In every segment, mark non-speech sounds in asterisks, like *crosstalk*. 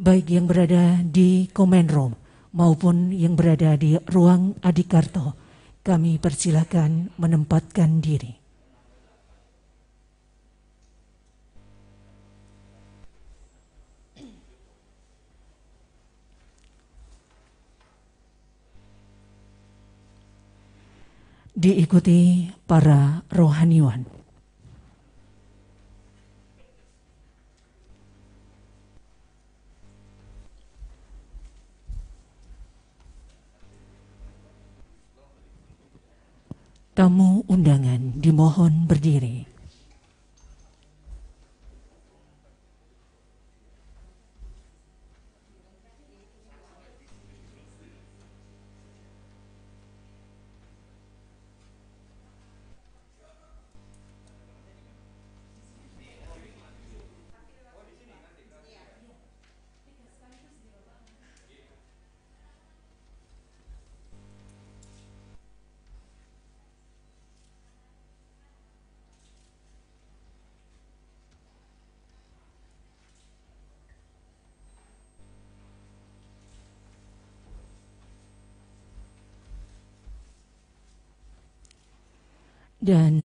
baik yang berada di Komen Room maupun yang berada di ruang Adikarto, kami persilakan menempatkan diri. diikuti para rohaniwan. Tamu undangan dimohon berdiri. dan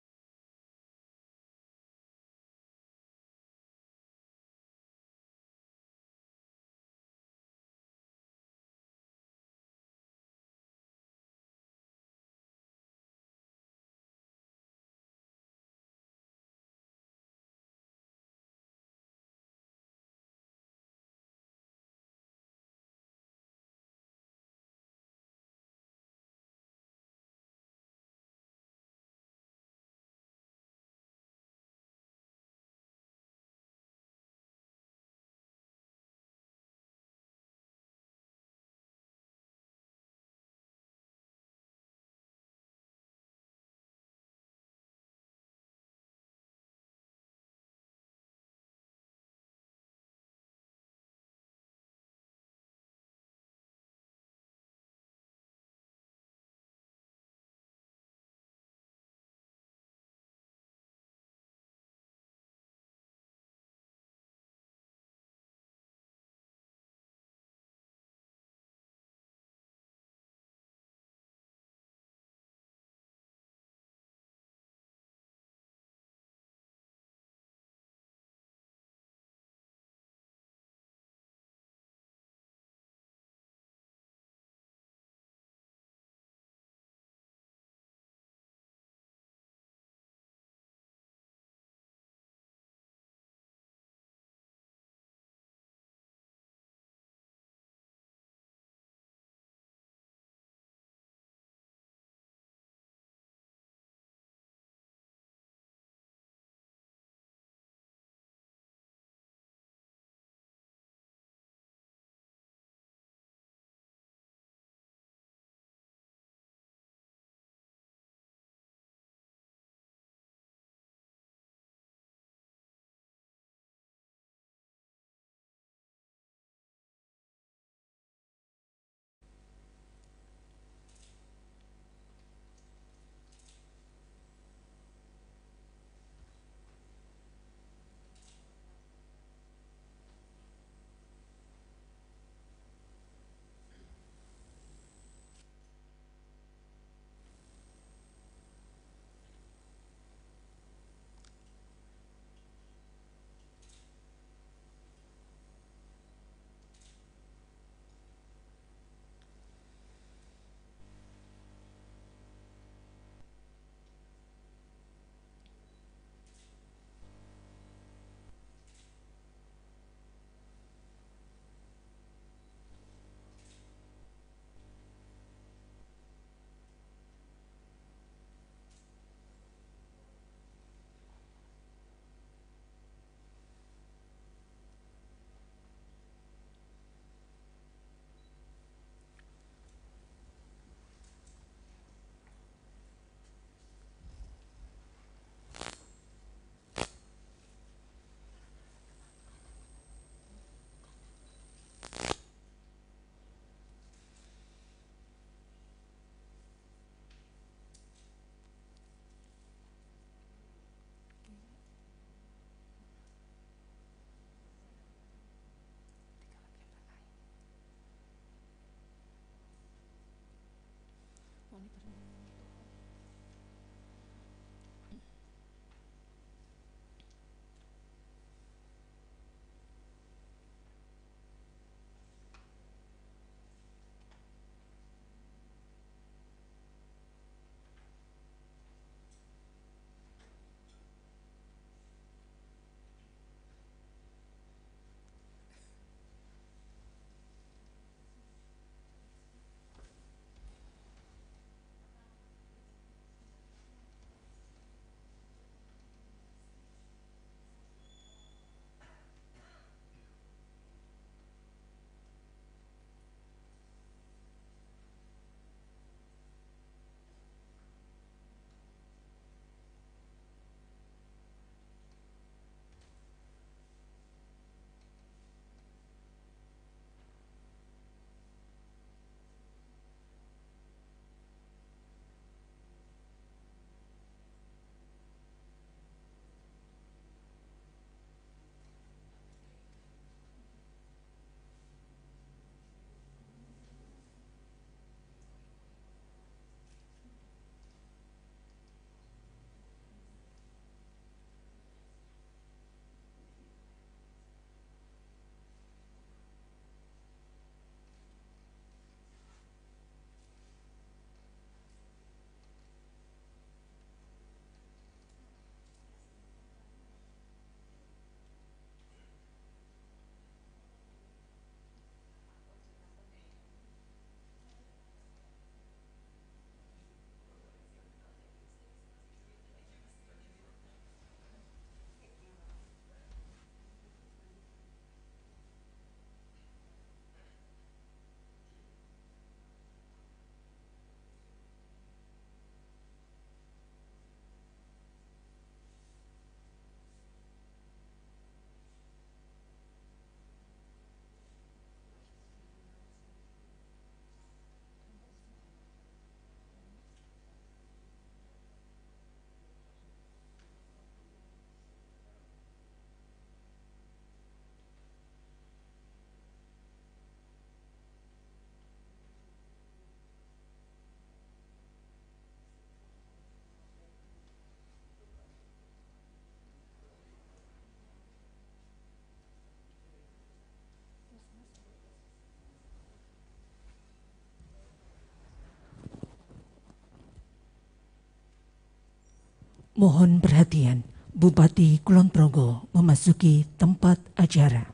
Mohon perhatian, Bupati Kulon Progo memasuki tempat acara.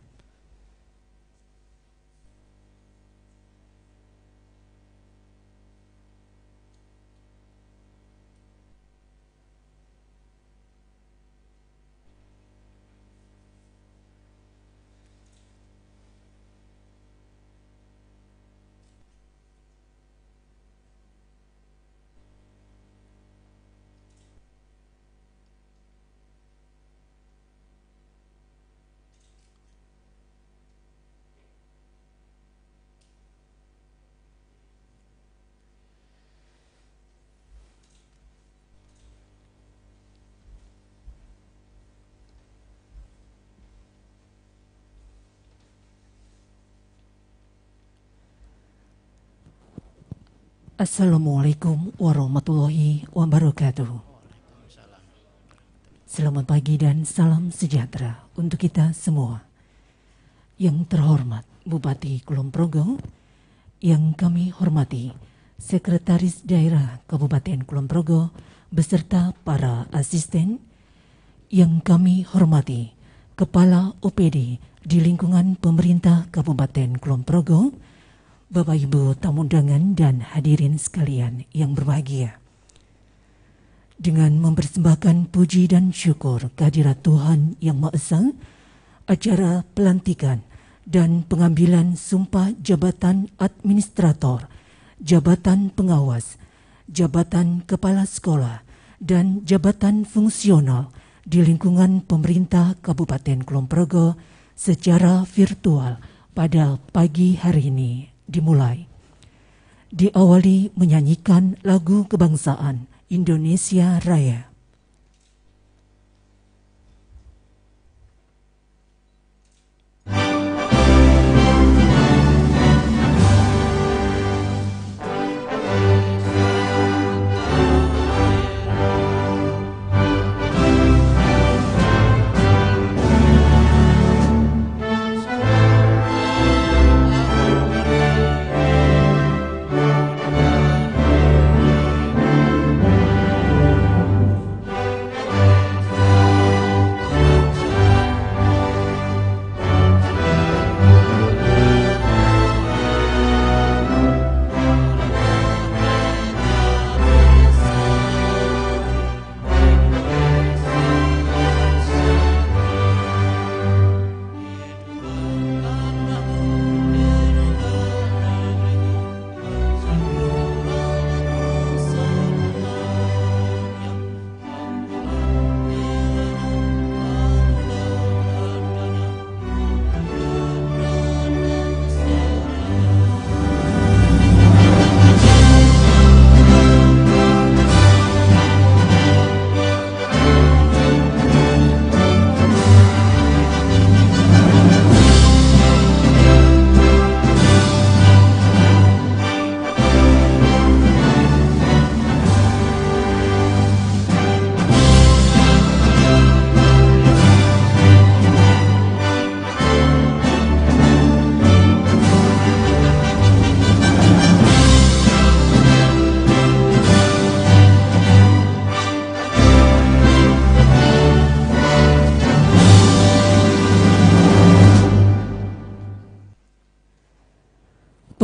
Assalamualaikum warahmatullahi wabarakatuh. Selamat pagi dan salam sejahtera untuk kita semua. Yang terhormat Bupati Kulon Progo, yang kami hormati Sekretaris Daerah Kabupaten Kulon Progo beserta para asisten, yang kami hormati Kepala OPD di lingkungan pemerintah Kabupaten Kulon Progo, Bapak Ibu tamu undangan dan hadirin sekalian yang berbahagia. Dengan mempersembahkan puji dan syukur kehadirat Tuhan Yang Maha Esa, acara pelantikan dan pengambilan sumpah jabatan administrator, jabatan pengawas, jabatan kepala sekolah, dan jabatan fungsional di lingkungan pemerintah Kabupaten Kulon Progo secara virtual pada pagi hari ini dimulai. Diawali menyanyikan lagu kebangsaan Indonesia Raya.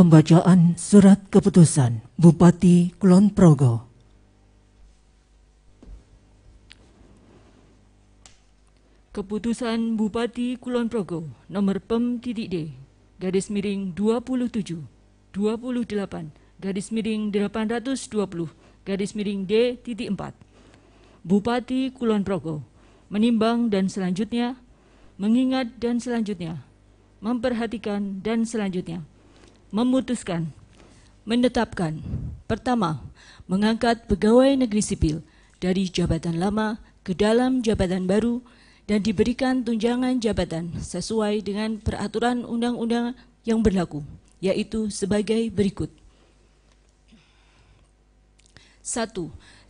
Pembacaan Surat Keputusan Bupati Kulon Progo Keputusan Bupati Kulon Progo nomor PEM titik D garis miring 27 28 garis miring 820 garis miring D titik 4 Bupati Kulon Progo menimbang dan selanjutnya mengingat dan selanjutnya memperhatikan dan selanjutnya memutuskan, menetapkan, pertama, mengangkat pegawai negeri sipil dari jabatan lama ke dalam jabatan baru dan diberikan tunjangan jabatan sesuai dengan peraturan undang-undang yang berlaku, yaitu sebagai berikut. 1.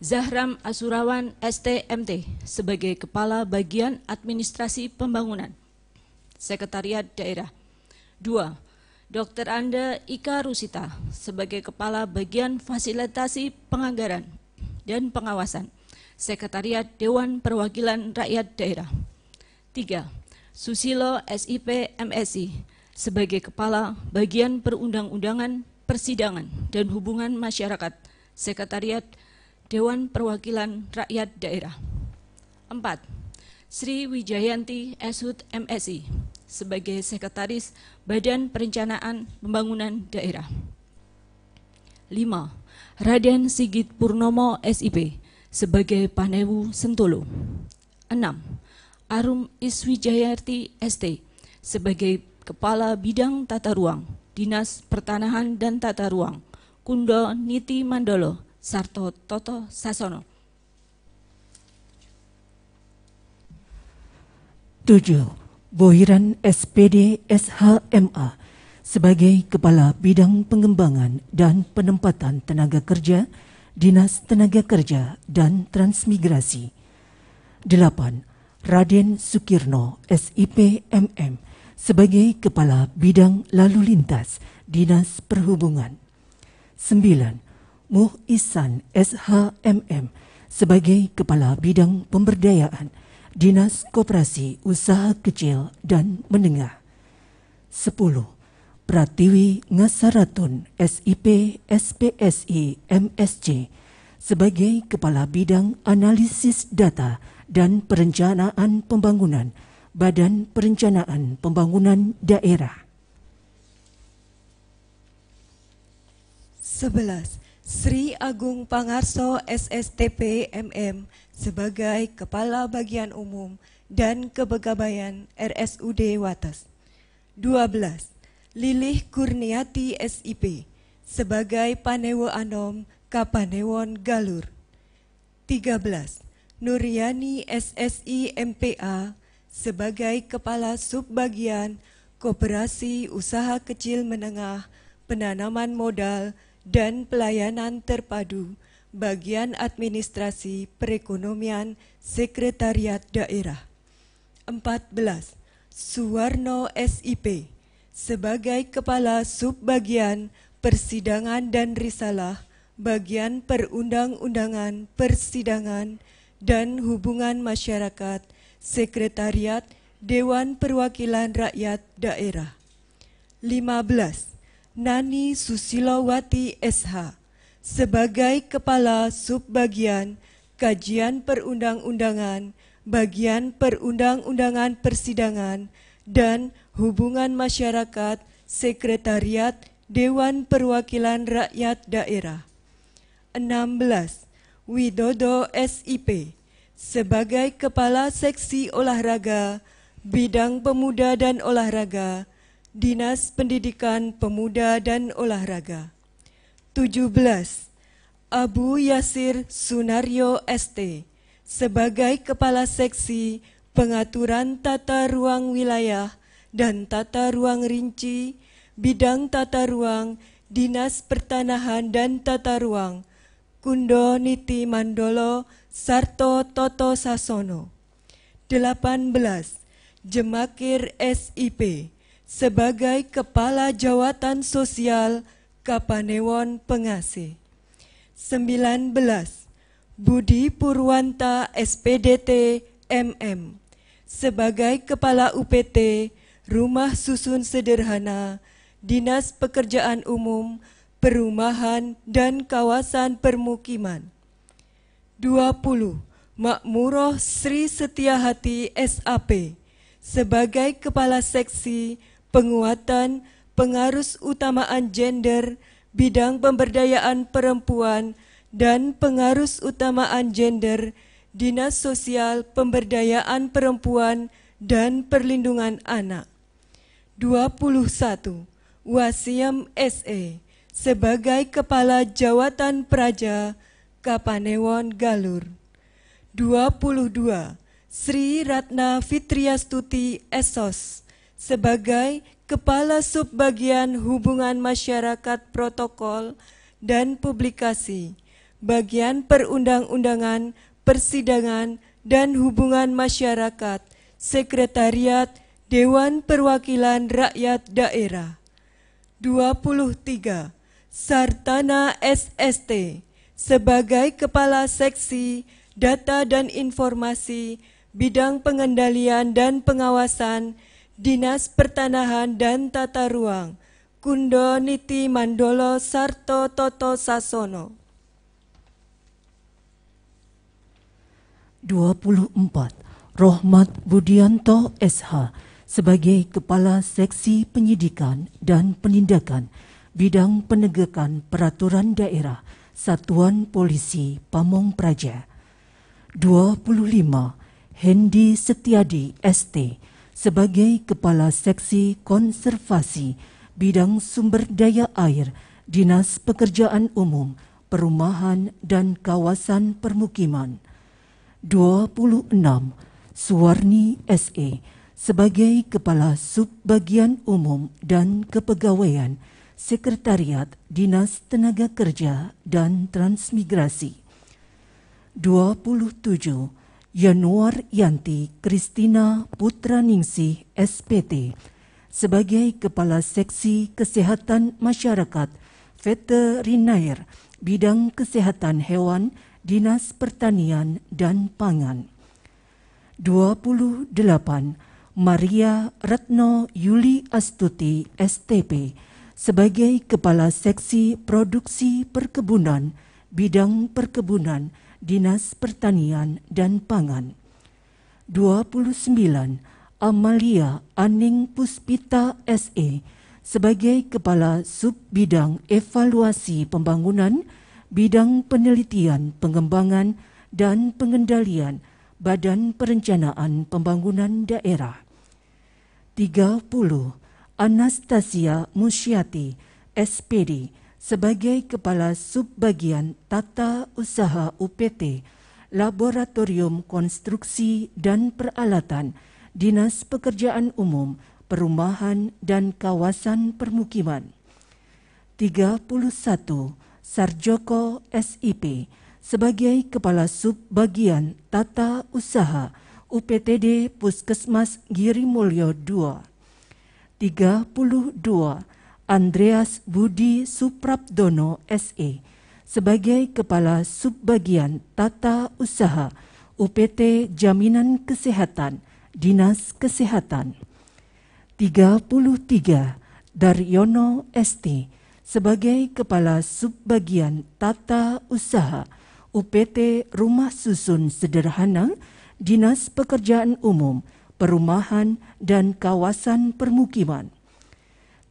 Zahram Asurawan STMT sebagai Kepala Bagian Administrasi Pembangunan Sekretariat Daerah. 2. Dr. Anda Ika Rusita sebagai Kepala Bagian Fasilitasi Penganggaran dan Pengawasan Sekretariat Dewan Perwakilan Rakyat Daerah. 3. Susilo SIP MSI sebagai Kepala Bagian Perundang-undangan Persidangan dan Hubungan Masyarakat Sekretariat Dewan Perwakilan Rakyat Daerah. 4. Sri Wijayanti Esut MSI sebagai Sekretaris Badan Perencanaan Pembangunan Daerah. 5. Raden Sigit Purnomo SIP sebagai Panewu Sentolo. 6. Arum Iswijayarti ST sebagai Kepala Bidang Tata Ruang Dinas Pertanahan dan Tata Ruang Kundo Niti Mandolo Sarto Toto Sasono 7 Bohiran SPD SHMA sebagai Kepala Bidang Pengembangan dan Penempatan Tenaga Kerja, Dinas Tenaga Kerja dan Transmigrasi. 8. Raden Sukirno SIP MM sebagai Kepala Bidang Lalu Lintas, Dinas Perhubungan. 9. Muh Isan SHMM sebagai Kepala Bidang Pemberdayaan dan Dinas Koperasi Usaha Kecil dan Menengah. 10. Pratiwi Ngasaratun SIP SPSI MSC sebagai Kepala Bidang Analisis Data dan Perencanaan Pembangunan Badan Perencanaan Pembangunan Daerah. 11. Sri Agung Pangarso SSTP MM sebagai Kepala Bagian Umum dan Kebegabayan RSUD Watas. 12. Lilih Kurniati SIP sebagai Panewo Anom Kapanewon Galur. 13. Nuriani SSI MPA sebagai Kepala Subbagian Koperasi Usaha Kecil Menengah Penanaman Modal dan Pelayanan Terpadu bagian administrasi perekonomian Sekretariat Daerah. 14. Suwarno SIP sebagai Kepala Subbagian Persidangan dan Risalah bagian Perundang-Undangan Persidangan dan Hubungan Masyarakat Sekretariat Dewan Perwakilan Rakyat Daerah. 15. Nani Susilowati SH sebagai Kepala Subbagian Kajian Perundang-Undangan, Bagian Perundang-Undangan Persidangan, dan Hubungan Masyarakat Sekretariat Dewan Perwakilan Rakyat Daerah. 16. Widodo SIP sebagai Kepala Seksi Olahraga Bidang Pemuda dan Olahraga Dinas Pendidikan Pemuda dan Olahraga. 17 Abu Yasir Sunario ST sebagai Kepala Seksi Pengaturan Tata Ruang Wilayah dan Tata Ruang Rinci Bidang Tata Ruang Dinas Pertanahan dan Tata Ruang Kundo Niti Mandolo Sarto Toto Sasono 18. Jemakir SIP sebagai Kepala Jawatan Sosial Kapanewon Pengasih 19. Budi Purwanta SPDT MM sebagai Kepala UPT Rumah Susun Sederhana Dinas Pekerjaan Umum Perumahan dan Kawasan Permukiman 20. Makmuroh Sri Setiahati SAP sebagai Kepala Seksi Penguatan pengarus utamaan gender, bidang pemberdayaan perempuan, dan pengarus utamaan gender, Dinas Sosial Pemberdayaan Perempuan dan Perlindungan Anak. 21. Wasiam SE sebagai Kepala Jawatan Praja Kapanewon Galur. 22. Sri Ratna Fitriastuti Esos sebagai Kepala Subbagian Hubungan Masyarakat Protokol dan Publikasi, Bagian Perundang-undangan, Persidangan, dan Hubungan Masyarakat, Sekretariat Dewan Perwakilan Rakyat Daerah. 23. Sartana SST sebagai Kepala Seksi Data dan Informasi Bidang Pengendalian dan Pengawasan Dinas Pertanahan dan Tata Ruang, Kundo Niti Mandolo Sarto Toto Sasono. 24. Rohmat Budianto SH sebagai Kepala Seksi Penyidikan dan Penindakan Bidang Penegakan Peraturan Daerah Satuan Polisi Pamong Praja. 25. Hendi Setiadi ST sebagai Kepala Seksi Konservasi Bidang Sumber Daya Air Dinas Pekerjaan Umum, Perumahan dan Kawasan Permukiman. 26. Suwarni SE sebagai Kepala Subbagian Umum dan Kepegawaian Sekretariat Dinas Tenaga Kerja dan Transmigrasi. 27. Yanuar Yanti Kristina Putraningsi, SPT sebagai Kepala Seksi Kesehatan Masyarakat Veterinair Bidang Kesehatan Hewan Dinas Pertanian dan Pangan. 28 Maria Retno Yuli Astuti STP sebagai Kepala Seksi Produksi Perkebunan Bidang Perkebunan Dinas Pertanian dan Pangan. 29 Amalia Aning Puspita SE sebagai Kepala Sub Bidang Evaluasi Pembangunan, Bidang Penelitian Pengembangan dan Pengendalian Badan Perencanaan Pembangunan Daerah. 30 Anastasia Musyati, SPD, sebagai Kepala Subbagian Tata Usaha UPT Laboratorium Konstruksi dan Peralatan Dinas Pekerjaan Umum, Perumahan dan Kawasan Permukiman. 31 Sarjoko SIP sebagai Kepala Subbagian Tata Usaha UPTD Puskesmas giri mulyo II. 32 Andreas Budi Suprabdono SE sebagai Kepala Subbagian Tata Usaha UPT Jaminan Kesehatan Dinas Kesehatan 33 Daryono ST sebagai Kepala Subbagian Tata Usaha UPT Rumah Susun Sederhana Dinas Pekerjaan Umum Perumahan dan Kawasan Permukiman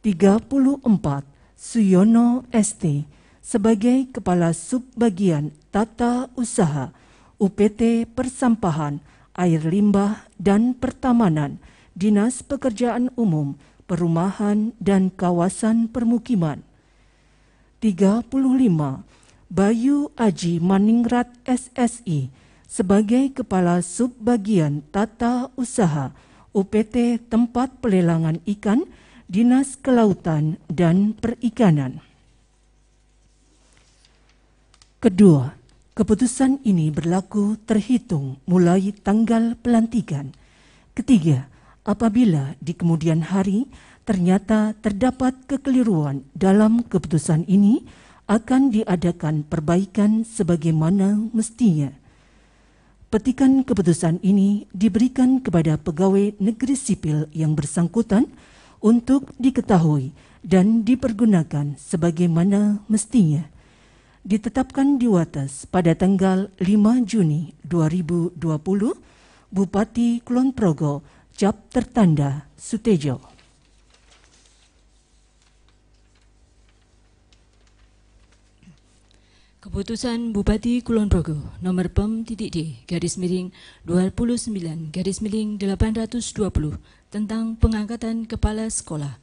34 Suyono ST sebagai Kepala Subbagian Tata Usaha UPT Persampahan, Air Limbah dan Pertamanan, Dinas Pekerjaan Umum, Perumahan dan Kawasan Permukiman. 35. Bayu Aji Maningrat SSI sebagai Kepala Subbagian Tata Usaha UPT Tempat Pelelangan Ikan, Dinas Kelautan dan Perikanan. Kedua, keputusan ini berlaku terhitung mulai tanggal pelantikan. Ketiga, apabila di kemudian hari ternyata terdapat kekeliruan dalam keputusan ini, akan diadakan perbaikan sebagaimana mestinya. Petikan keputusan ini diberikan kepada pegawai negeri sipil yang bersangkutan untuk diketahui dan dipergunakan sebagaimana mestinya. Ditetapkan di Wates pada tanggal 5 Juni 2020, Bupati Kulon Progo Cap Tertanda, Sutejo. Keputusan Bupati Kulon Progo nomor PEM titik D garis miring 29 garis miring 820 tentang pengangkatan kepala sekolah.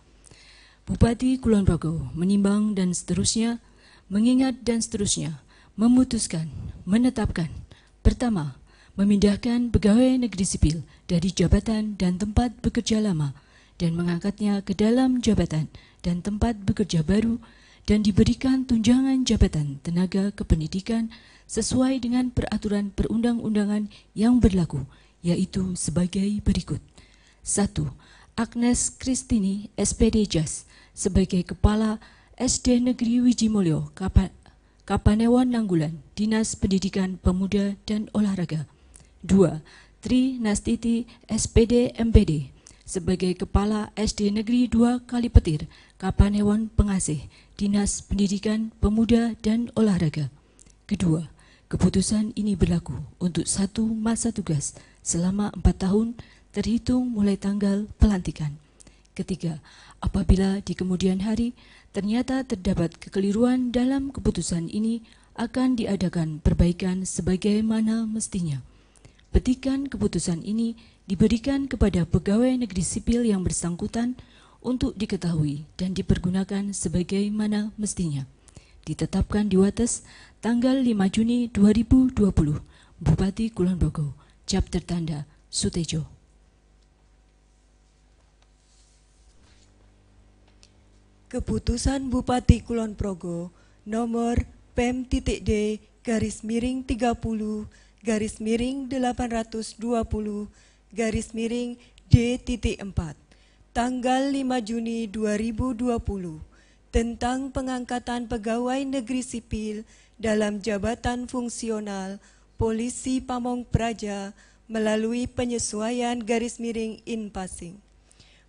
Bupati Kulon Progo menimbang dan seterusnya, mengingat dan seterusnya, memutuskan, menetapkan, pertama, memindahkan pegawai negeri sipil dari jabatan dan tempat bekerja lama dan mengangkatnya ke dalam jabatan dan tempat bekerja baru dan diberikan tunjangan jabatan tenaga kependidikan sesuai dengan peraturan perundang-undangan yang berlaku, yaitu sebagai berikut. 1. Agnes Kristini, SPD Jas, sebagai Kepala SD Negeri Wijimulyo, Kapanewon Nanggulan, Dinas Pendidikan Pemuda dan Olahraga. 2. Tri Nastiti, SPD MPD, sebagai Kepala SD Negeri 2 Kalipetir, Kapanewon Pengasih, Dinas Pendidikan Pemuda dan Olahraga. Kedua, keputusan ini berlaku untuk satu masa tugas selama empat tahun terhitung mulai tanggal pelantikan. Ketiga, apabila di kemudian hari ternyata terdapat kekeliruan dalam keputusan ini, akan diadakan perbaikan sebagaimana mestinya. Petikan keputusan ini diberikan kepada pegawai negeri sipil yang bersangkutan untuk diketahui dan dipergunakan sebagaimana mestinya. Ditetapkan di Wates tanggal 5 Juni 2020, Bupati Kulon Progo, Chapter Tanda, Sutejo. Keputusan Bupati Kulon Progo nomor PEM titik D garis miring 30 garis miring 820 garis miring D titik 4 tanggal 5 Juni 2020 tentang pengangkatan pegawai negeri sipil dalam jabatan fungsional Polisi Pamong Praja melalui penyesuaian garis miring in passing.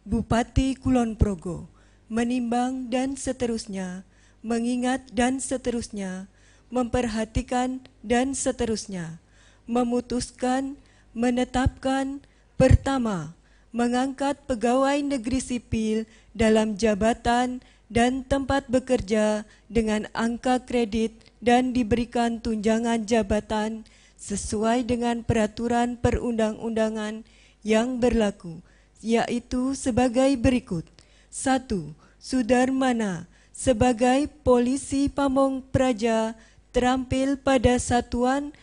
Bupati Kulon Progo menimbang dan seterusnya, mengingat dan seterusnya, memperhatikan dan seterusnya, memutuskan, menetapkan, pertama, mengangkat pegawai negeri sipil dalam jabatan dan tempat bekerja dengan angka kredit dan diberikan tunjangan jabatan sesuai dengan peraturan perundang-undangan yang berlaku, yaitu sebagai berikut. 1. Sudarmana sebagai polisi pamong praja terampil pada satuan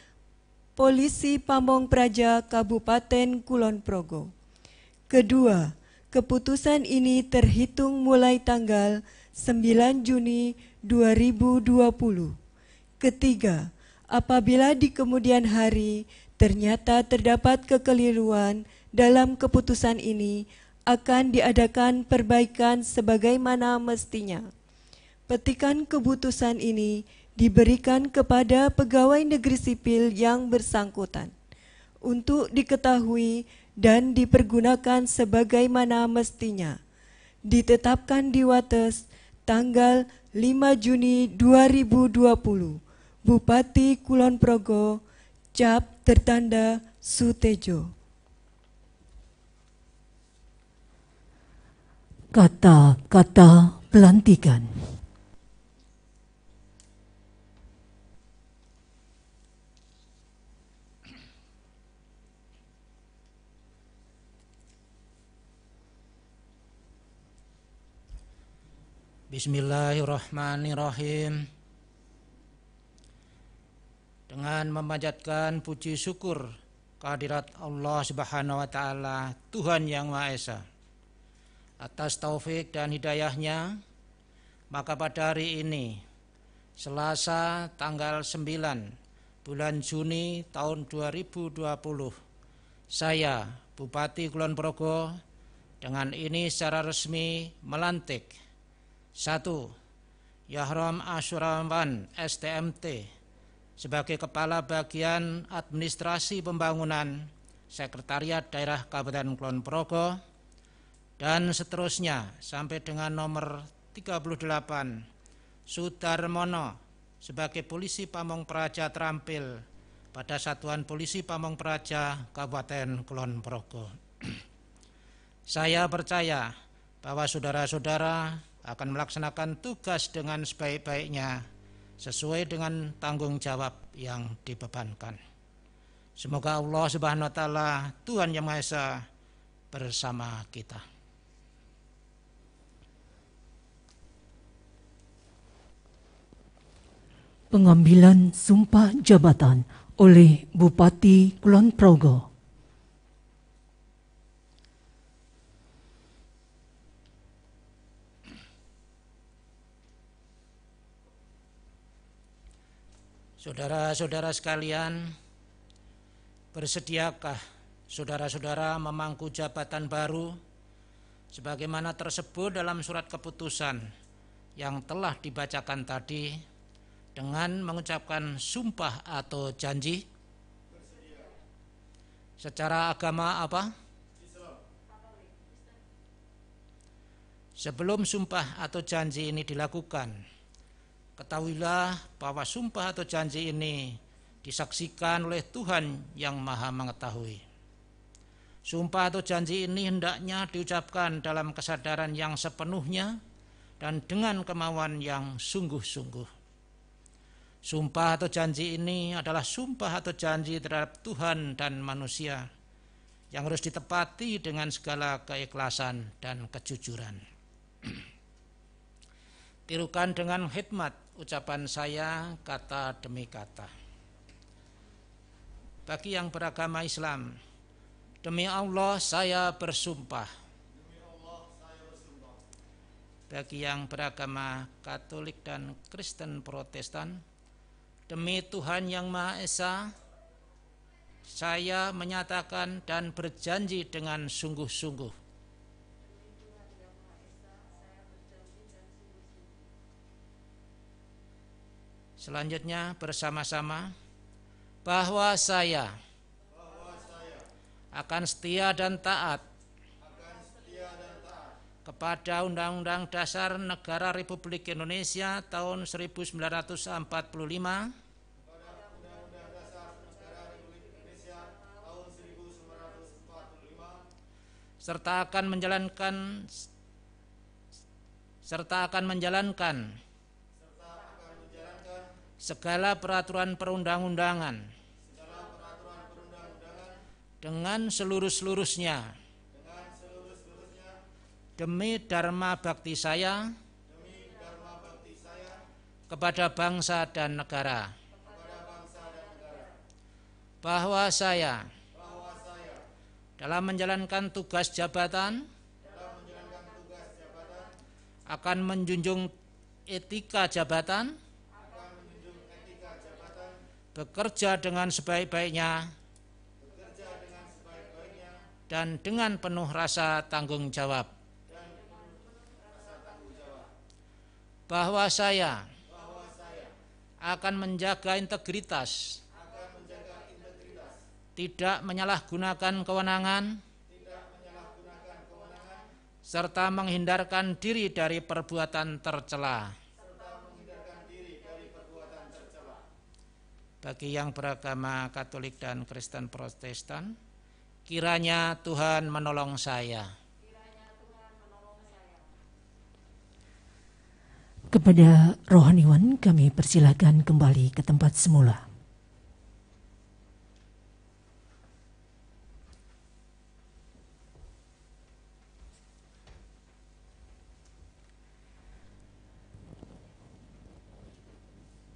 polisi pamong praja Kabupaten Kulon Progo. Kedua, keputusan ini terhitung mulai tanggal 9 Juni 2020. Ketiga, apabila di kemudian hari ternyata terdapat kekeliruan dalam keputusan ini, akan diadakan perbaikan sebagaimana mestinya. Petikan keputusan ini diberikan kepada pegawai negeri sipil yang bersangkutan untuk diketahui dan dipergunakan sebagaimana mestinya. Ditetapkan di Wates tanggal 5 Juni 2020, Bupati Kulon Progo, Cap tertanda Sutejo. kata-kata pelantikan. Bismillahirrahmanirrahim Dengan memanjatkan puji syukur kehadirat Allah Subhanahu wa taala, Tuhan yang Maha Esa atas taufik dan hidayahnya maka pada hari ini Selasa tanggal 9 bulan Juni tahun 2020 saya Bupati Kulon Progo dengan ini secara resmi melantik satu Yahram Asyurawan STMT sebagai Kepala Bagian Administrasi Pembangunan Sekretariat Daerah Kabupaten Kulon Progo dan seterusnya sampai dengan nomor 38 Sudarmono sebagai polisi Pamong Praja terampil pada Satuan Polisi Pamong Praja Kabupaten Kulon Progo. *clears throat* Saya percaya bahwa saudara-saudara akan melaksanakan tugas dengan sebaik-baiknya sesuai dengan tanggung jawab yang dibebankan. Semoga Allah Subhanahu wa taala Tuhan Yang Maha Esa bersama kita. pengambilan sumpah jabatan oleh Bupati Kulon Progo. Saudara-saudara sekalian, bersediakah saudara-saudara memangku jabatan baru sebagaimana tersebut dalam surat keputusan yang telah dibacakan tadi dengan mengucapkan sumpah atau janji secara agama apa? Sebelum sumpah atau janji ini dilakukan, ketahuilah bahwa sumpah atau janji ini disaksikan oleh Tuhan yang Maha Mengetahui. Sumpah atau janji ini hendaknya diucapkan dalam kesadaran yang sepenuhnya dan dengan kemauan yang sungguh-sungguh. Sumpah atau janji ini adalah sumpah atau janji terhadap Tuhan dan manusia yang harus ditepati dengan segala keikhlasan dan kejujuran. *clears throat* Tirukan dengan hikmat ucapan saya kata demi kata. Bagi yang beragama Islam, demi Allah saya bersumpah. Bagi yang beragama Katolik dan Kristen Protestan, Demi Tuhan yang Maha Esa, saya menyatakan dan berjanji dengan sungguh-sungguh. Selanjutnya bersama-sama bahwa saya akan setia dan taat kepada Undang-Undang Dasar Negara Republik Indonesia tahun 1945 serta akan menjalankan serta akan menjalankan segala peraturan perundang-undangan dengan seluruh-seluruhnya Demi dharma bakti saya, Demi dharma bakti saya kepada, bangsa dan negara, kepada bangsa dan negara, bahwa saya, bahwa saya dalam menjalankan tugas jabatan, akan menjunjung etika jabatan, akan menjunjung etika jabatan bekerja dengan sebaik-baiknya dan dengan penuh rasa tanggung jawab bahwa saya akan menjaga integritas, tidak menyalahgunakan kewenangan, serta menghindarkan diri dari perbuatan tercela. Bagi yang beragama Katolik dan Kristen Protestan, kiranya Tuhan menolong saya. Kepada rohaniwan kami persilakan kembali ke tempat semula.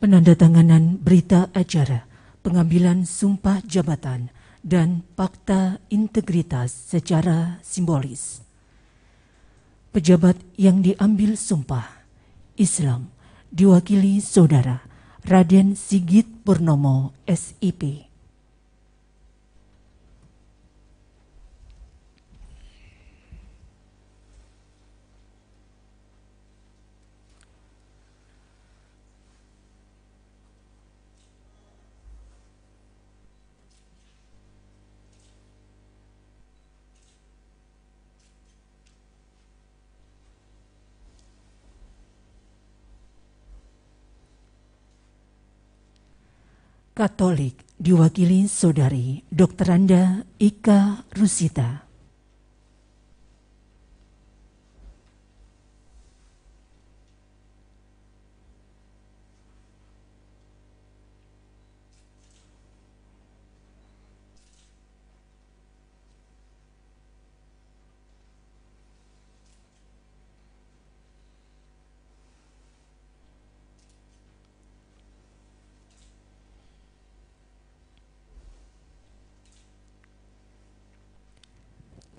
penandatanganan berita acara, pengambilan sumpah jabatan, dan fakta integritas secara simbolis. Pejabat yang diambil sumpah Islam diwakili saudara Raden Sigit Purnomo SIP. Katolik diwakili saudari Dr. Anda Ika Rusita.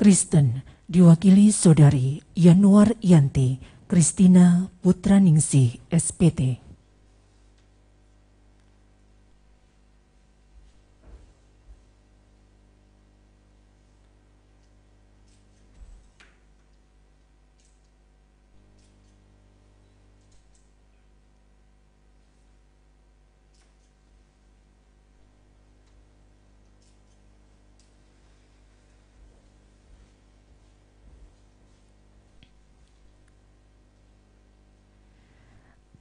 Kristen diwakili saudari Yanuar Yanti, Kristina Putraningsih, SPT.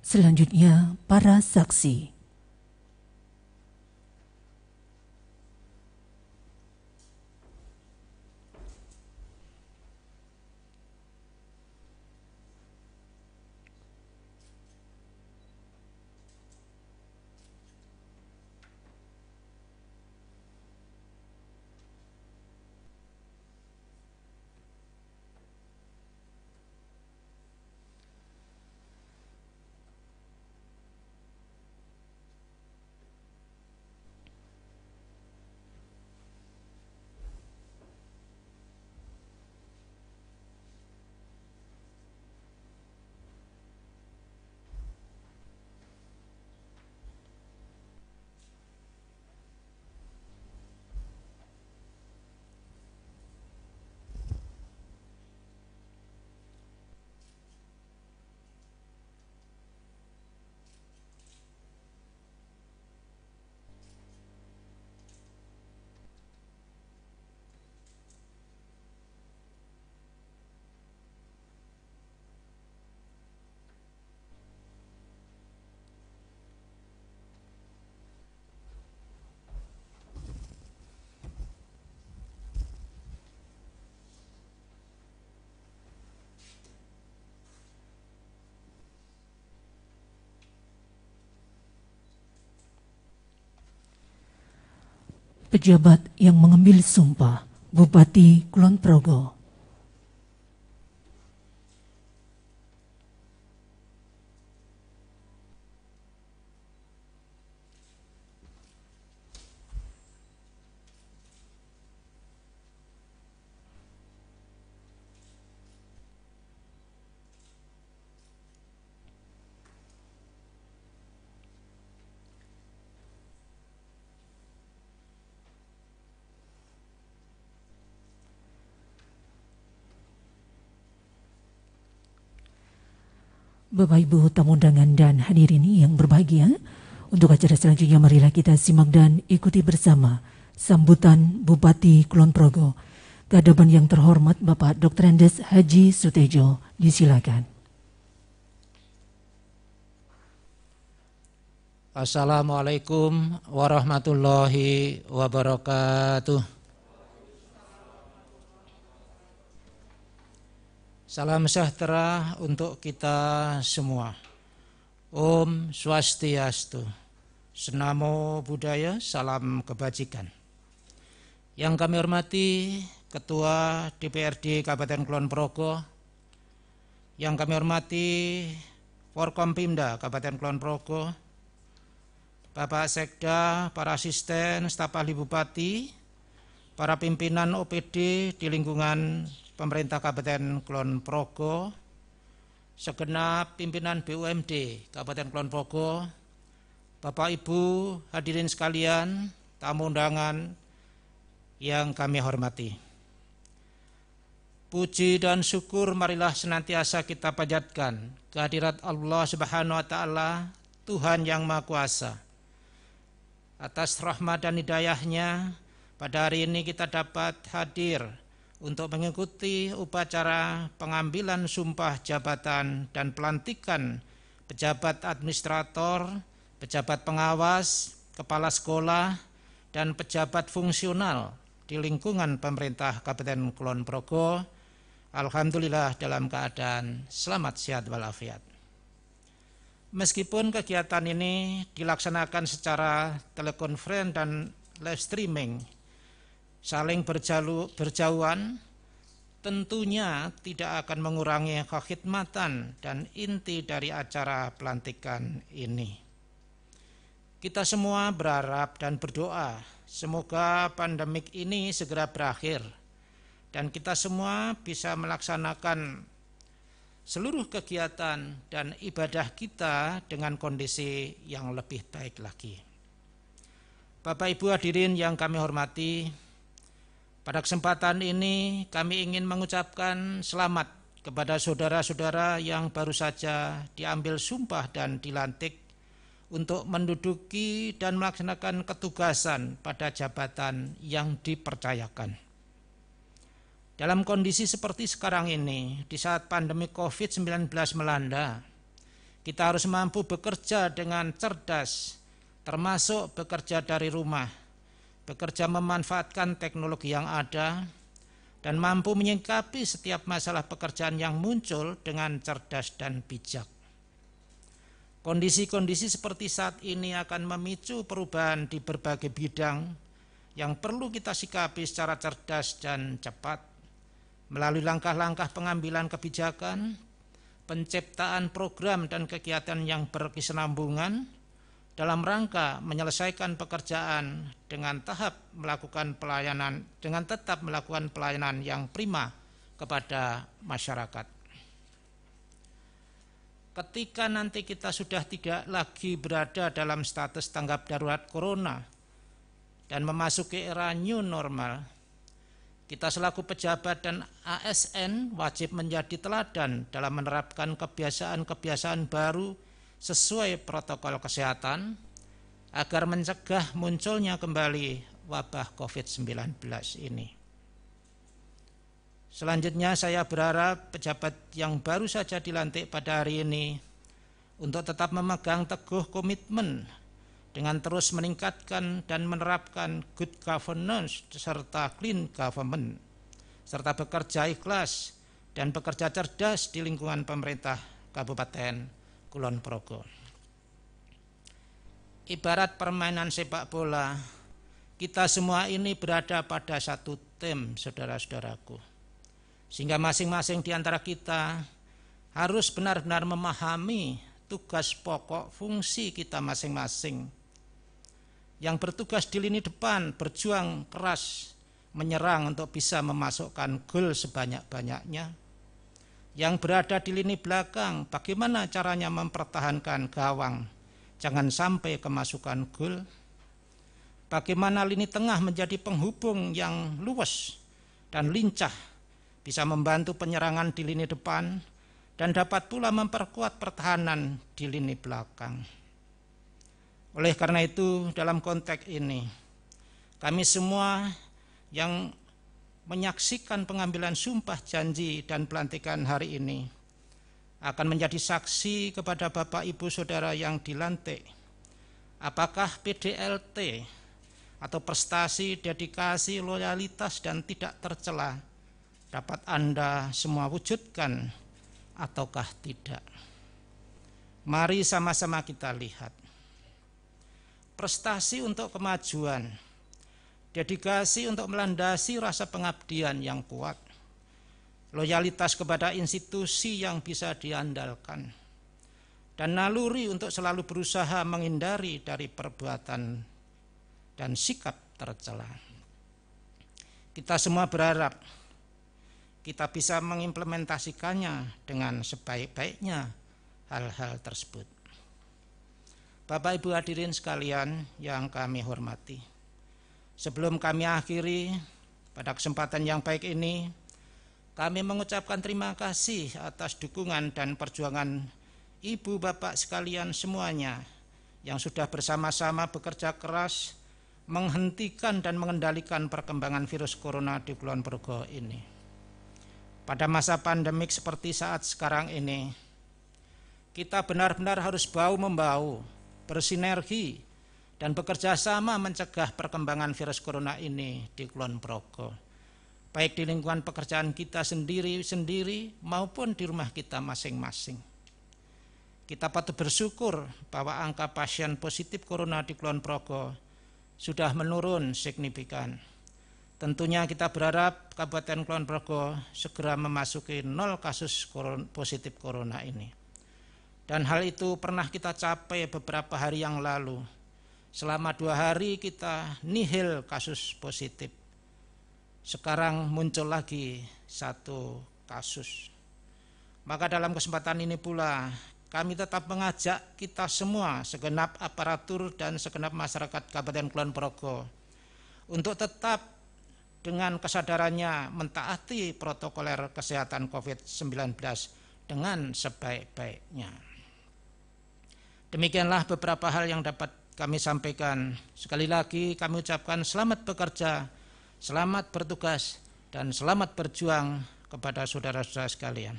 Selanjutnya, para saksi. pejabat yang mengambil sumpah Bupati Kulon Progo Bapak Ibu tamu undangan dan hadirin yang berbahagia, untuk acara selanjutnya marilah kita simak dan ikuti bersama sambutan Bupati Kulon Progo. Kadaban yang terhormat Bapak Dr. Andes Haji Sutejo, disilakan. Assalamualaikum warahmatullahi wabarakatuh. Salam sejahtera untuk kita semua. Om Swastiastu. Senamo budaya salam kebajikan. Yang kami hormati Ketua DPRD Kabupaten Kulon Progo, yang kami hormati Forkompimda Kabupaten Kulon Progo, Bapak Sekda, para asisten, staf ahli bupati, para pimpinan OPD di lingkungan pemerintah Kabupaten Kulon Progo, segenap pimpinan BUMD Kabupaten Kulon Progo, Bapak Ibu hadirin sekalian, tamu undangan yang kami hormati. Puji dan syukur marilah senantiasa kita panjatkan kehadirat Allah Subhanahu wa taala, Tuhan yang Maha Kuasa. Atas rahmat dan hidayahnya, pada hari ini kita dapat hadir untuk mengikuti upacara pengambilan sumpah jabatan dan pelantikan pejabat administrator, pejabat pengawas, kepala sekolah, dan pejabat fungsional di lingkungan pemerintah Kabupaten Kulon Progo. Alhamdulillah dalam keadaan selamat sehat walafiat. Meskipun kegiatan ini dilaksanakan secara telekonferen dan live streaming saling berjalu, berjauhan tentunya tidak akan mengurangi kekhidmatan dan inti dari acara pelantikan ini. Kita semua berharap dan berdoa semoga pandemik ini segera berakhir dan kita semua bisa melaksanakan seluruh kegiatan dan ibadah kita dengan kondisi yang lebih baik lagi. Bapak Ibu hadirin yang kami hormati, pada kesempatan ini kami ingin mengucapkan selamat kepada saudara-saudara yang baru saja diambil sumpah dan dilantik untuk menduduki dan melaksanakan ketugasan pada jabatan yang dipercayakan. Dalam kondisi seperti sekarang ini, di saat pandemi COVID-19 melanda, kita harus mampu bekerja dengan cerdas, termasuk bekerja dari rumah bekerja memanfaatkan teknologi yang ada, dan mampu menyingkapi setiap masalah pekerjaan yang muncul dengan cerdas dan bijak. Kondisi-kondisi seperti saat ini akan memicu perubahan di berbagai bidang yang perlu kita sikapi secara cerdas dan cepat melalui langkah-langkah pengambilan kebijakan, penciptaan program dan kegiatan yang berkesinambungan, dalam rangka menyelesaikan pekerjaan dengan tahap melakukan pelayanan dengan tetap melakukan pelayanan yang prima kepada masyarakat. Ketika nanti kita sudah tidak lagi berada dalam status tanggap darurat corona dan memasuki era new normal, kita selaku pejabat dan ASN wajib menjadi teladan dalam menerapkan kebiasaan-kebiasaan baru sesuai protokol kesehatan agar mencegah munculnya kembali wabah COVID-19 ini. Selanjutnya saya berharap pejabat yang baru saja dilantik pada hari ini untuk tetap memegang teguh komitmen dengan terus meningkatkan dan menerapkan good governance serta clean government serta bekerja ikhlas dan bekerja cerdas di lingkungan pemerintah kabupaten Kulon Progo. Ibarat permainan sepak bola, kita semua ini berada pada satu tim, saudara-saudaraku. Sehingga masing-masing di antara kita harus benar-benar memahami tugas pokok fungsi kita masing-masing. Yang bertugas di lini depan berjuang keras menyerang untuk bisa memasukkan gol sebanyak-banyaknya yang berada di lini belakang, bagaimana caranya mempertahankan gawang? Jangan sampai kemasukan gol. Bagaimana lini tengah menjadi penghubung yang luas dan lincah, bisa membantu penyerangan di lini depan dan dapat pula memperkuat pertahanan di lini belakang. Oleh karena itu, dalam konteks ini, kami semua yang menyaksikan pengambilan sumpah janji dan pelantikan hari ini akan menjadi saksi kepada Bapak Ibu Saudara yang dilantik. Apakah PDLT atau prestasi, dedikasi, loyalitas dan tidak tercela dapat Anda semua wujudkan ataukah tidak? Mari sama-sama kita lihat. Prestasi untuk kemajuan Dedikasi untuk melandasi rasa pengabdian yang kuat. Loyalitas kepada institusi yang bisa diandalkan. Dan naluri untuk selalu berusaha menghindari dari perbuatan dan sikap tercela. Kita semua berharap kita bisa mengimplementasikannya dengan sebaik-baiknya hal-hal tersebut. Bapak Ibu hadirin sekalian yang kami hormati. Sebelum kami akhiri pada kesempatan yang baik ini, kami mengucapkan terima kasih atas dukungan dan perjuangan Ibu Bapak sekalian semuanya yang sudah bersama-sama bekerja keras menghentikan dan mengendalikan perkembangan virus corona di Kulon Progo ini. Pada masa pandemik seperti saat sekarang ini, kita benar-benar harus bau-membau, bersinergi, dan bekerja sama mencegah perkembangan virus corona ini di Kulon Progo. Baik di lingkungan pekerjaan kita sendiri-sendiri maupun di rumah kita masing-masing. Kita patut bersyukur bahwa angka pasien positif corona di Kulon Progo sudah menurun signifikan. Tentunya kita berharap Kabupaten Kulon Progo segera memasuki nol kasus positif corona ini. Dan hal itu pernah kita capai beberapa hari yang lalu Selama dua hari kita nihil kasus positif. Sekarang muncul lagi satu kasus. Maka dalam kesempatan ini pula kami tetap mengajak kita semua segenap aparatur dan segenap masyarakat Kabupaten Kulon Progo untuk tetap dengan kesadarannya mentaati protokoler kesehatan COVID-19 dengan sebaik-baiknya. Demikianlah beberapa hal yang dapat kami sampaikan. Sekali lagi kami ucapkan selamat bekerja, selamat bertugas, dan selamat berjuang kepada saudara-saudara sekalian.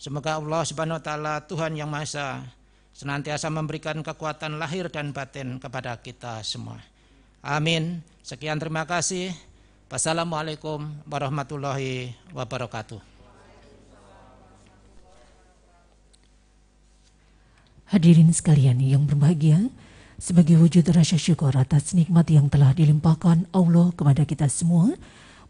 Semoga Allah Subhanahu wa taala Tuhan yang Maha Esa senantiasa memberikan kekuatan lahir dan batin kepada kita semua. Amin. Sekian terima kasih. Wassalamualaikum warahmatullahi wabarakatuh. Hadirin sekalian yang berbahagia, sebagai wujud rasa syukur atas nikmat yang telah dilimpahkan Allah kepada kita semua.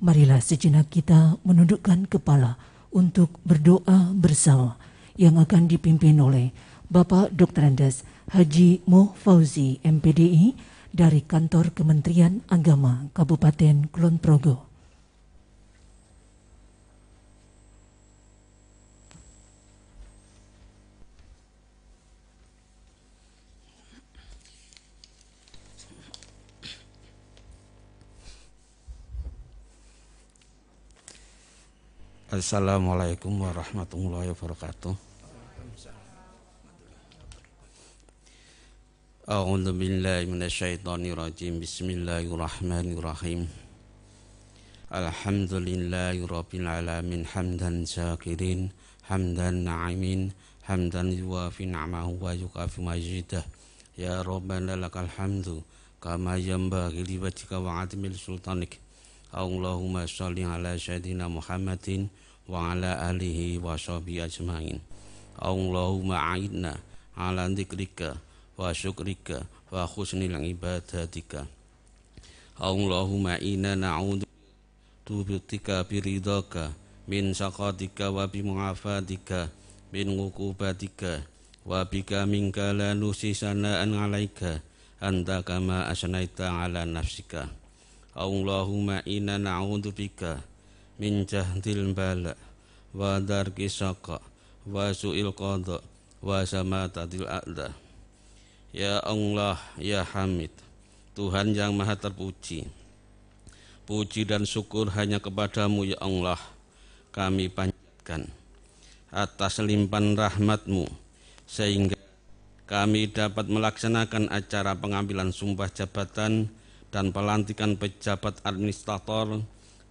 Marilah sejenak kita menundukkan kepala untuk berdoa bersama yang akan dipimpin oleh Bapak Dr. Andes Haji Moh Fauzi MPDI dari Kantor Kementerian Agama Kabupaten Kulon Progo. Assalamualaikum warahmatullahi wabarakatuh. A'udzu billahi minasyaitonir rajim. Bismillahirrahmanirrahim. Alhamdulillahirabbil alamin hamdan syakirin hamdan na'imin hamdan yuwafi ni'mahu wa yukafi majidah. Ya rabbana lakal hamdu kama yanbaghi li wajhika wa 'azmil sultanik. Allahumma sholli ala sayyidina Muhammadin wa ala alihi wa sahbihi ajmain Allahumma a'inna ala dzikrika wa syukrika wa husnil ibadatika Allahumma inna na'udzu bitika biridaka min sakatika wa bi min uqubatika wa bika minka la nusisana an alaika anta kama asnaita ala nafsika Allahumma inna bika min jahdil bala wa dar kisaka wa su'il qadha wa samatadil a'da Ya Allah ya Hamid Tuhan yang maha terpuji Puji dan syukur hanya kepadamu ya Allah Kami panjatkan atas limpahan rahmatmu Sehingga kami dapat melaksanakan acara pengambilan sumpah jabatan dan pelantikan pejabat administrator,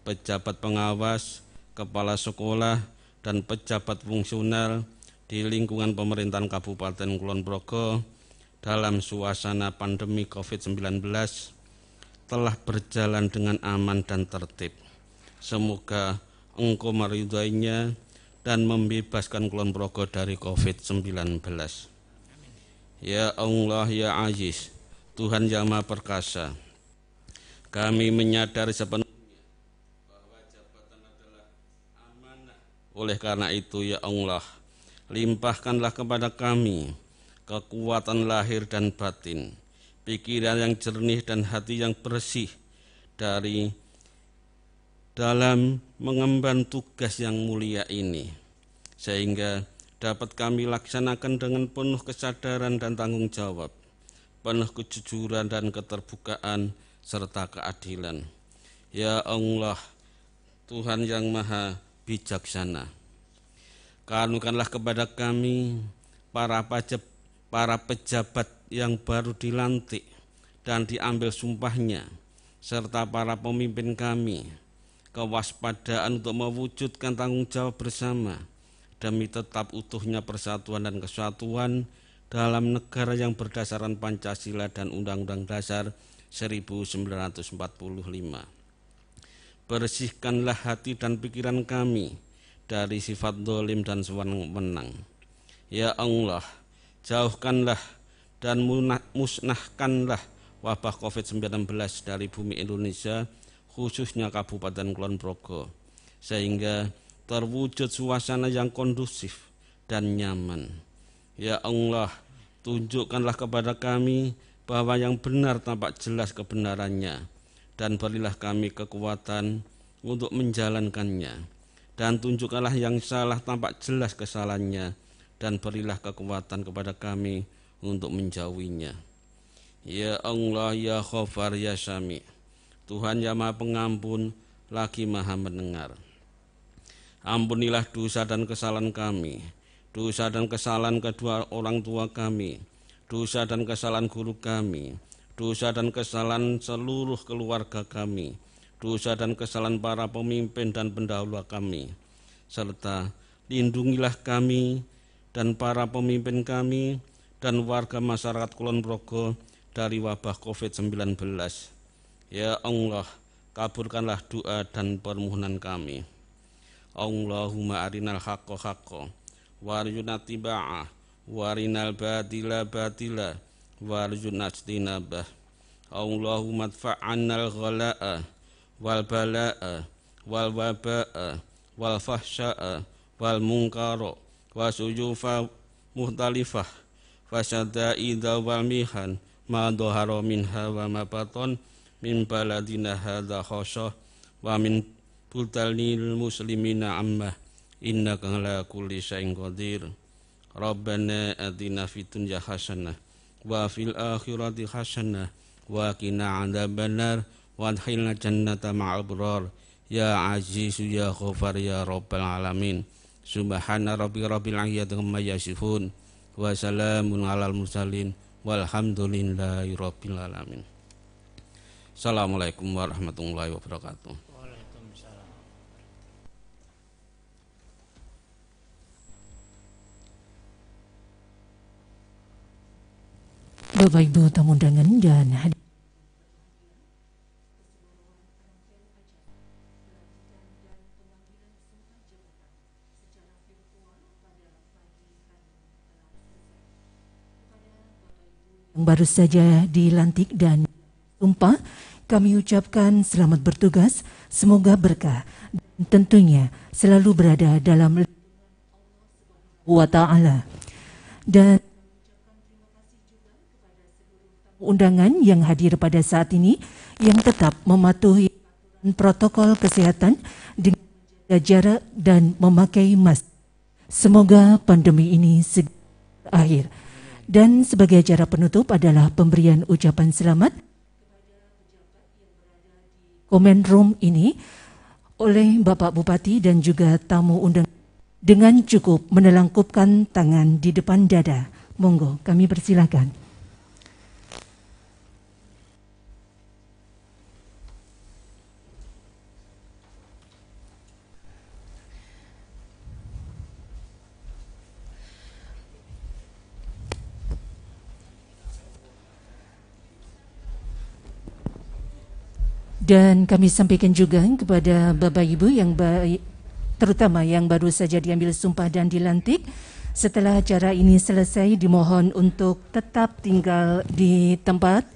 pejabat pengawas, kepala sekolah, dan pejabat fungsional di lingkungan pemerintahan Kabupaten Kulon Progo dalam suasana pandemi COVID-19 telah berjalan dengan aman dan tertib. Semoga engkau meridainya dan membebaskan Kulon Progo dari COVID-19. Ya Allah, Ya Aziz, Tuhan Yang Maha Perkasa, kami menyadari sepenuhnya bahwa jabatan adalah amanah. Oleh karena itu ya Allah, limpahkanlah kepada kami kekuatan lahir dan batin, pikiran yang jernih dan hati yang bersih dari dalam mengemban tugas yang mulia ini sehingga dapat kami laksanakan dengan penuh kesadaran dan tanggung jawab, penuh kejujuran dan keterbukaan serta keadilan. Ya Allah, Tuhan yang maha bijaksana. Kanukanlah kepada kami para pajak, para pejabat yang baru dilantik dan diambil sumpahnya serta para pemimpin kami kewaspadaan untuk mewujudkan tanggung jawab bersama demi tetap utuhnya persatuan dan kesatuan dalam negara yang berdasarkan Pancasila dan Undang-Undang Dasar 1945. Bersihkanlah hati dan pikiran kami dari sifat dolim dan sewenang-wenang. Ya Allah, jauhkanlah dan musnahkanlah wabah COVID-19 dari bumi Indonesia, khususnya Kabupaten Kulon Progo, sehingga terwujud suasana yang kondusif dan nyaman. Ya Allah, tunjukkanlah kepada kami bahwa yang benar tampak jelas kebenarannya dan berilah kami kekuatan untuk menjalankannya dan tunjukkanlah yang salah tampak jelas kesalahannya dan berilah kekuatan kepada kami untuk menjauhinya Ya Allah ya Khofar ya Sami Tuhan Ya maha pengampun lagi maha mendengar Ampunilah dosa dan kesalahan kami dosa dan kesalahan kedua orang tua kami dosa dan kesalahan guru kami, dosa dan kesalahan seluruh keluarga kami, dosa dan kesalahan para pemimpin dan pendahulu kami, serta lindungilah kami dan para pemimpin kami dan warga masyarakat Kulon Progo dari wabah COVID-19. Ya Allah, kabulkanlah doa dan permohonan kami. Allahumma arinal haqqo haqqo warjuna tiba'ah warinal batila batila warjun ajtinabah Allahumma tfa'annal ghala'a wal bala'a wal waba'a wal fahsya'a wal munkara wa suyufa muhtalifah fasyada idha wal mihan ma dohara minha wa ma baton min baladina hadha khosoh wa min muslimina ammah innaka ala kulli syai'in qadir Rabbana atina fid dunya hasanah wa fil akhirati hasanah wa qina adzabannar wa adkhilna jannata ma'abrar ya aziz ya ghafar ya rabbal alamin subhana rabbi rabbil izzati amma yasifun wa salamun alal mursalin walhamdulillahi rabbil alamin Assalamualaikum warahmatullahi wabarakatuh Bapak Ibu tamu undangan dan hadir. yang baru saja dilantik dan sumpah, kami ucapkan selamat bertugas, semoga berkah, dan tentunya selalu berada dalam wa ta'ala. Dan undangan yang hadir pada saat ini yang tetap mematuhi protokol kesehatan dengan jarak dan memakai mask. Semoga pandemi ini segera berakhir. Dan sebagai acara penutup adalah pemberian ucapan selamat komen room ini oleh Bapak Bupati dan juga tamu undang dengan cukup menelangkupkan tangan di depan dada. Monggo, kami persilahkan. Dan kami sampaikan juga kepada Bapak Ibu yang baik, terutama yang baru saja diambil sumpah dan dilantik, setelah acara ini selesai dimohon untuk tetap tinggal di tempat,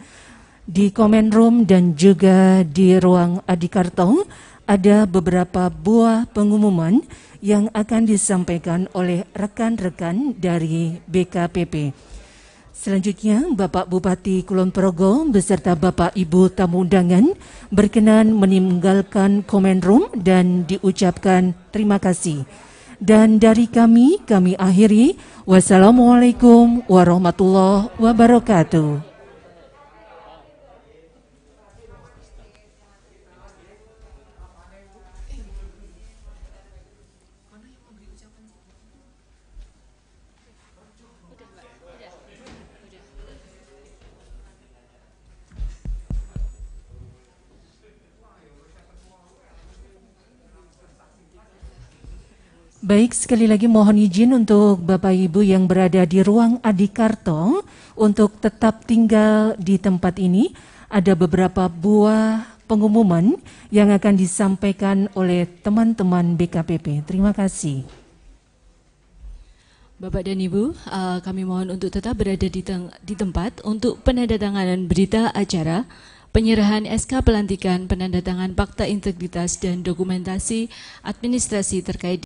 di komen room dan juga di ruang adikartong ada beberapa buah pengumuman yang akan disampaikan oleh rekan-rekan dari BKPP. Selanjutnya, Bapak Bupati Kulon Progo beserta Bapak Ibu tamu undangan berkenan meninggalkan komen room dan diucapkan terima kasih. Dan dari kami, kami akhiri. Wassalamualaikum warahmatullahi wabarakatuh. Baik, sekali lagi mohon izin untuk Bapak Ibu yang berada di ruang Adikarto untuk tetap tinggal di tempat ini. Ada beberapa buah pengumuman yang akan disampaikan oleh teman-teman BKPP. Terima kasih. Bapak dan Ibu, uh, kami mohon untuk tetap berada di, di tempat untuk penandatanganan berita acara penyerahan SK pelantikan penandatangan fakta integritas dan dokumentasi administrasi terkait